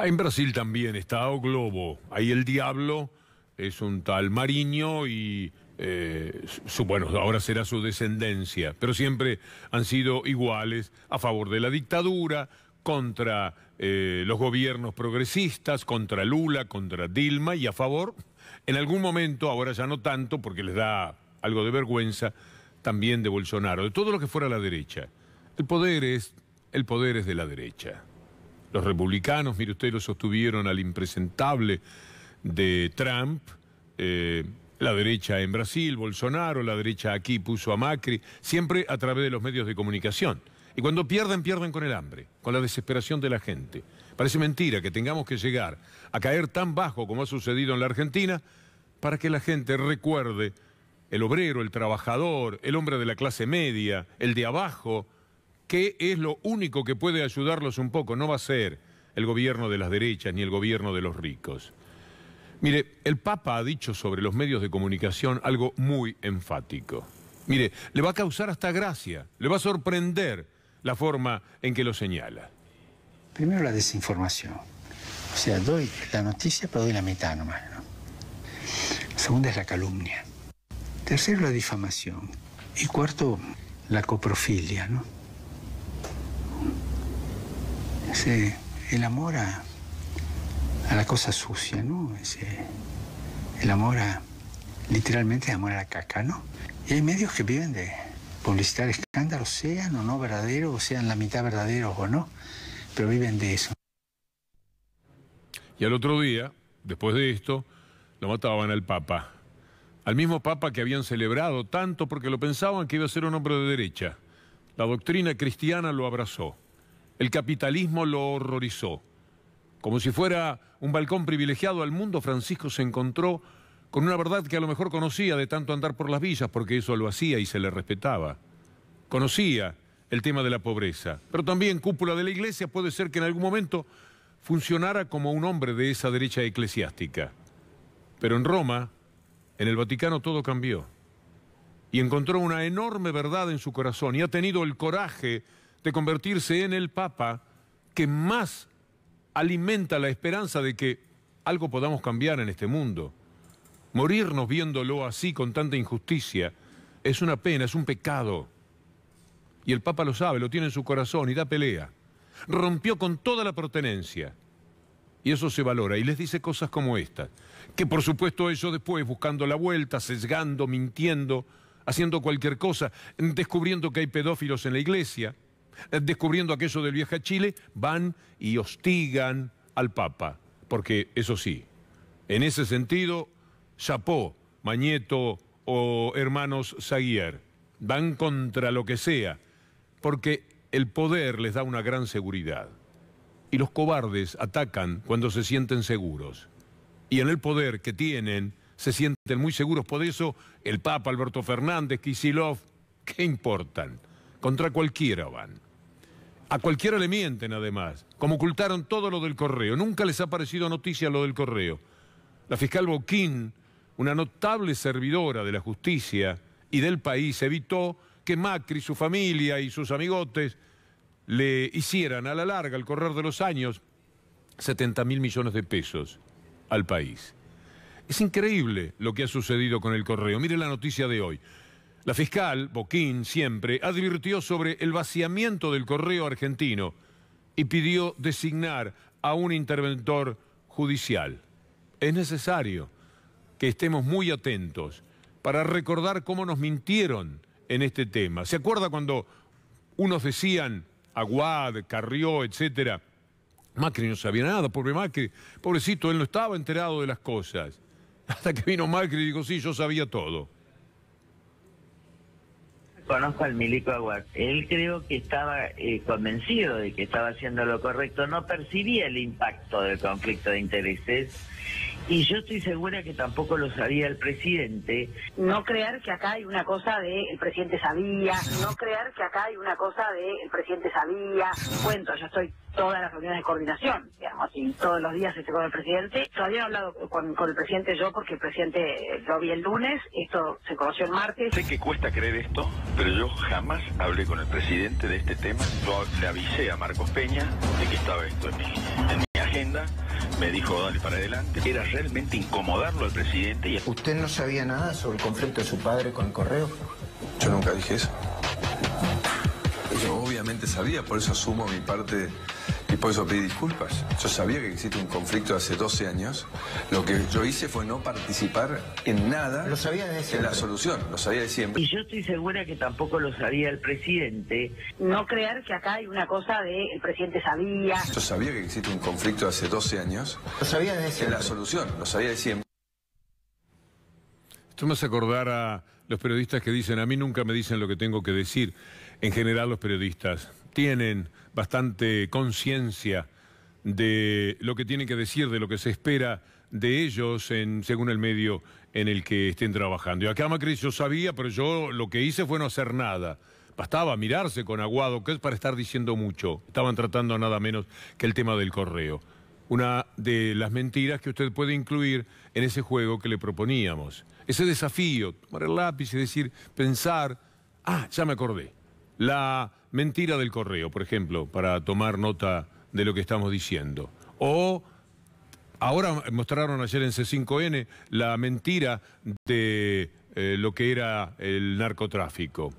Ah, en Brasil también está O Globo. Ahí el diablo es un tal Mariño y eh, su, bueno, ahora será su descendencia, pero siempre han sido iguales a favor de la dictadura, contra eh, los gobiernos progresistas, contra Lula, contra Dilma y a favor, en algún momento, ahora ya no tanto porque les da algo de vergüenza, también de Bolsonaro, de todo lo que fuera la derecha. El poder es, el poder es de la derecha los republicanos, mire usted, lo sostuvieron al impresentable de Trump, eh, la derecha en Brasil, Bolsonaro, la derecha aquí puso a Macri, siempre a través de los medios de comunicación. Y cuando pierden, pierden con el hambre, con la desesperación de la gente. Parece mentira que tengamos que llegar a caer tan bajo como ha sucedido en la Argentina para que la gente recuerde el obrero, el trabajador, el hombre de la clase media, el de abajo, que es lo único que puede ayudarlos un poco. No va a ser el gobierno de las derechas ni el gobierno de los ricos. Mire, el Papa ha dicho sobre los medios de comunicación algo muy enfático. Mire, le va a causar hasta gracia, le va a sorprender la forma en que lo señala. Primero la desinformación. O sea, doy la noticia, pero doy la mitad nomás. ¿no? Segunda es la calumnia. Tercero, la difamación. Y cuarto, la coprofilia, ¿no? ese, el amor a, la cosa sucia, ¿no? el amor a, literalmente, el amor a la caca, ¿no? Y hay medios que viven de publicitar escándalos, sean o no verdaderos, o sean la mitad verdaderos o no, pero viven de eso. Y al otro día, después de esto, lo mataban al Papa. Al mismo Papa que habían celebrado tanto porque lo pensaban que iba a ser un hombre de derecha. La doctrina cristiana lo abrazó. El capitalismo lo horrorizó. Como si fuera un balcón privilegiado al mundo, Francisco se encontró con una verdad que a lo mejor conocía de tanto andar por las villas, porque eso lo hacía y se le respetaba. Conocía el tema de la pobreza, pero también cúpula de la iglesia puede ser que en algún momento funcionara como un hombre de esa derecha eclesiástica. Pero en Roma, en el Vaticano, todo cambió. Y encontró una enorme verdad en su corazón y ha tenido el coraje de convertirse en el Papa que más alimenta la esperanza de que algo podamos cambiar en este mundo. Morirnos viéndolo así con tanta injusticia es una pena, es un pecado. Y el Papa lo sabe, lo tiene en su corazón y da pelea. Rompió con toda la pertenencia. Y eso se valora. Y les dice cosas como esta. Que por supuesto ellos después, buscando la vuelta, sesgando, mintiendo, haciendo cualquier cosa, descubriendo que hay pedófilos en la iglesia, descubriendo aquello del viaje Chile, van y hostigan al Papa. Porque eso sí, en ese sentido, Chapó, Mañeto o hermanos Zaguier van contra lo que sea, porque el poder les da una gran seguridad. Y los cobardes atacan cuando se sienten seguros. Y en el poder que tienen, se sienten muy seguros. Por eso, el Papa Alberto Fernández, Kisilov, ¿qué importan? Contra cualquiera van. A cualquiera le mienten, además. Como ocultaron todo lo del correo. Nunca les ha parecido noticia lo del correo. La fiscal Boquín, una notable servidora de la justicia y del país, evitó que Macri, su familia y sus amigotes le hicieran a la larga, al correr de los años, 70 mil millones de pesos al país. Es increíble lo que ha sucedido con el correo. Mire la noticia de hoy. La fiscal, Boquín, siempre advirtió sobre el vaciamiento del correo argentino y pidió designar a un interventor judicial. Es necesario que estemos muy atentos para recordar cómo nos mintieron en este tema. ¿Se acuerda cuando unos decían, Aguad, Carrió, etcétera, Macri no sabía nada, pobre Macri, pobrecito, él no estaba enterado de las cosas. Hasta que vino Macri y dijo, sí, yo sabía todo conozco al Milico aguard, Él creo que estaba eh, convencido de que estaba haciendo lo correcto, no percibía el impacto del conflicto de intereses y yo estoy segura que tampoco lo sabía el presidente. No creer que acá hay una cosa de el presidente sabía, no creer que acá hay una cosa de el presidente sabía, cuento, yo estoy todas las reuniones de coordinación, digamos, y todos los días estoy con el presidente. Todavía no he hablado con, con, el presidente yo porque el presidente lo vi el lunes, esto se conoció el martes. Sé que cuesta creer esto, pero yo jamás hablé con el presidente de este tema. Yo le avisé a Marcos Peña de que estaba esto en mi, agenda. Me dijo, dale para adelante. Era realmente incomodarlo al presidente. ¿Usted no sabía nada sobre el conflicto de su padre con el correo? Yo nunca dije eso. Yo obviamente sabía, por eso asumo mi parte por eso pedí disculpas. Yo sabía que existe un conflicto hace 12 años. Lo que yo hice fue no participar en nada lo sabía de en la solución. Lo sabía de siempre. Y yo estoy segura que tampoco lo sabía el presidente. No creer que acá hay una cosa de el presidente sabía. Yo sabía que existe un conflicto hace 12 años. Lo sabía de En la solución. Lo sabía de siempre. Esto me hace acordar a los periodistas que dicen, a mí nunca me dicen lo que tengo que decir. En general los periodistas tienen bastante conciencia de lo que tienen que decir, de lo que se espera de ellos en, según el medio en el que estén trabajando. Y acá Macri yo sabía, pero yo lo que hice fue no hacer nada. Bastaba mirarse con Aguado, que es para estar diciendo mucho. Estaban tratando nada menos que el tema del correo una de las mentiras que usted puede incluir en ese juego que le proponíamos. Ese desafío, tomar el lápiz y decir, pensar, ah, ya me acordé. La mentira del correo, por ejemplo, para tomar nota de lo que estamos diciendo. O ahora mostraron ayer en C5N la mentira de eh, lo que era el narcotráfico.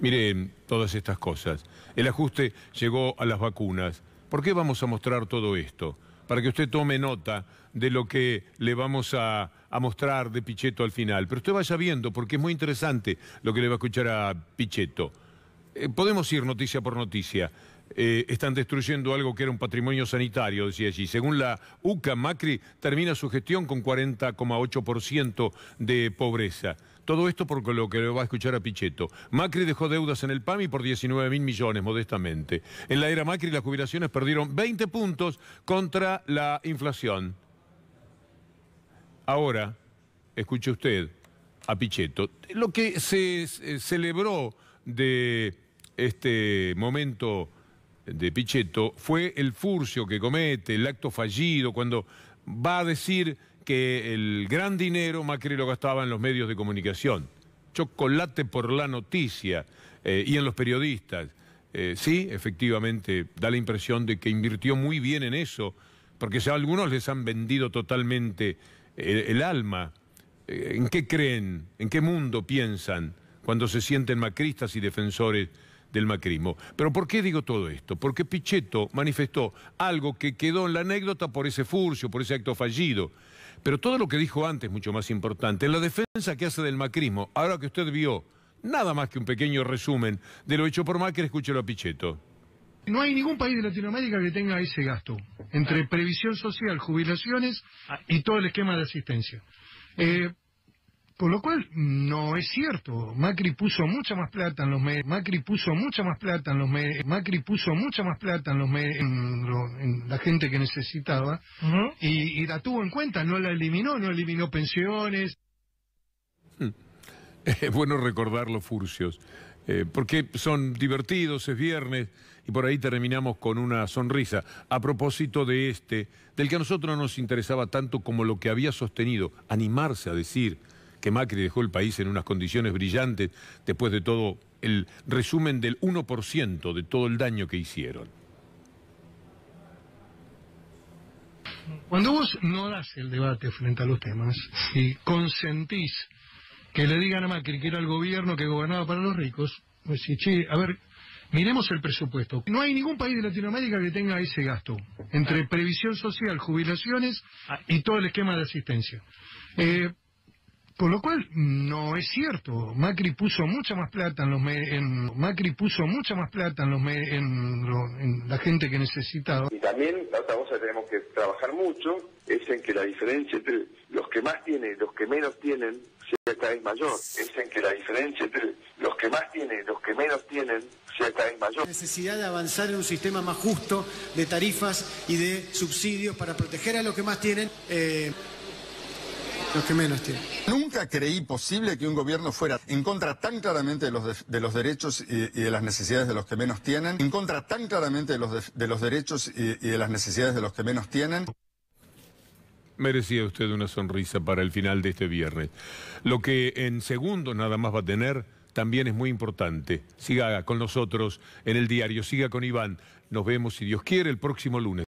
Miren todas estas cosas. El ajuste llegó a las vacunas. ¿Por qué vamos a mostrar todo esto? para que usted tome nota de lo que le vamos a, mostrar de Pichetto al final. Pero usted vaya viendo, porque es muy interesante lo que le va a escuchar a Pichetto. Eh, podemos ir noticia por noticia. Eh, están destruyendo algo que era un patrimonio sanitario, decía allí. Según la UCA, Macri termina su gestión con 40,8% de pobreza. Todo esto por lo que le va a escuchar a Pichetto. Macri dejó deudas en el PAMI por 19 mil millones, modestamente. En la era Macri las jubilaciones perdieron 20 puntos contra la inflación. Ahora, escuche usted a Pichetto. Lo que se celebró de este momento de Pichetto fue el furcio que comete, el acto fallido, cuando va a decir que el gran dinero Macri lo gastaba en los medios de comunicación. Chocolate por la noticia eh, y en los periodistas. Eh, sí, efectivamente, da la impresión de que invirtió muy bien en eso, porque ya a algunos les han vendido totalmente eh, el, alma. ¿En qué creen? ¿En qué mundo piensan cuando se sienten macristas y defensores del macrismo? Pero ¿por qué digo todo esto? Porque Pichetto manifestó algo que quedó en la anécdota por ese furcio, por ese acto fallido. Pero todo lo que dijo antes, es mucho más importante, la defensa que hace del macrismo, ahora que usted vio nada más que un pequeño resumen de lo hecho por Macri, escúchelo a Pichetto. No hay ningún país de Latinoamérica que tenga ese gasto entre ah. previsión social, jubilaciones ah. y todo el esquema de asistencia. Eh, por lo cual no es cierto. Macri puso mucha más plata en los medios. Macri puso mucha más plata en los medios. Macri puso mucha más plata en los En, la gente que necesitaba. y, la tuvo en cuenta. No la eliminó. No eliminó pensiones. Hmm. Es bueno recordar los furcios. Eh, porque son divertidos, es viernes, y por ahí terminamos con una sonrisa. A propósito de este, del que a nosotros no nos interesaba tanto como lo que había sostenido, animarse a decir que Macri dejó el país en unas condiciones brillantes después de todo el resumen del 1% de todo el daño que hicieron. Cuando vos no das el debate frente a los temas y consentís que le digan a Macri que era el gobierno que gobernaba para los ricos, pues sí, che, a ver, miremos el presupuesto. No hay ningún país de Latinoamérica que tenga ese gasto entre ah. previsión social, jubilaciones ah. y todo el esquema de asistencia. Eh, por lo cual no es cierto. Macri puso mucha más plata en los Macri puso mucha más plata en los en, la gente que necesitaba. Y también la otra cosa que tenemos que trabajar mucho es en que la diferencia entre los que más tienen y los que menos tienen sea cada vez mayor. Es en que la diferencia entre los que más tienen y los que menos tienen sea cada vez mayor. La necesidad de avanzar en un sistema más justo de tarifas y de subsidios para proteger a los que más tienen, eh, los que menos tienen. Nunca creí posible que un gobierno fuera en contra tan claramente de los, derechos y, de las necesidades de los que menos tienen, en contra tan claramente de los, derechos y, de las necesidades de los que menos tienen. Merecía usted una sonrisa para el final de este viernes. Lo que en segundo nada más va a tener también es muy importante. Siga con nosotros en el diario, siga con Iván. Nos vemos, si Dios quiere, el próximo lunes.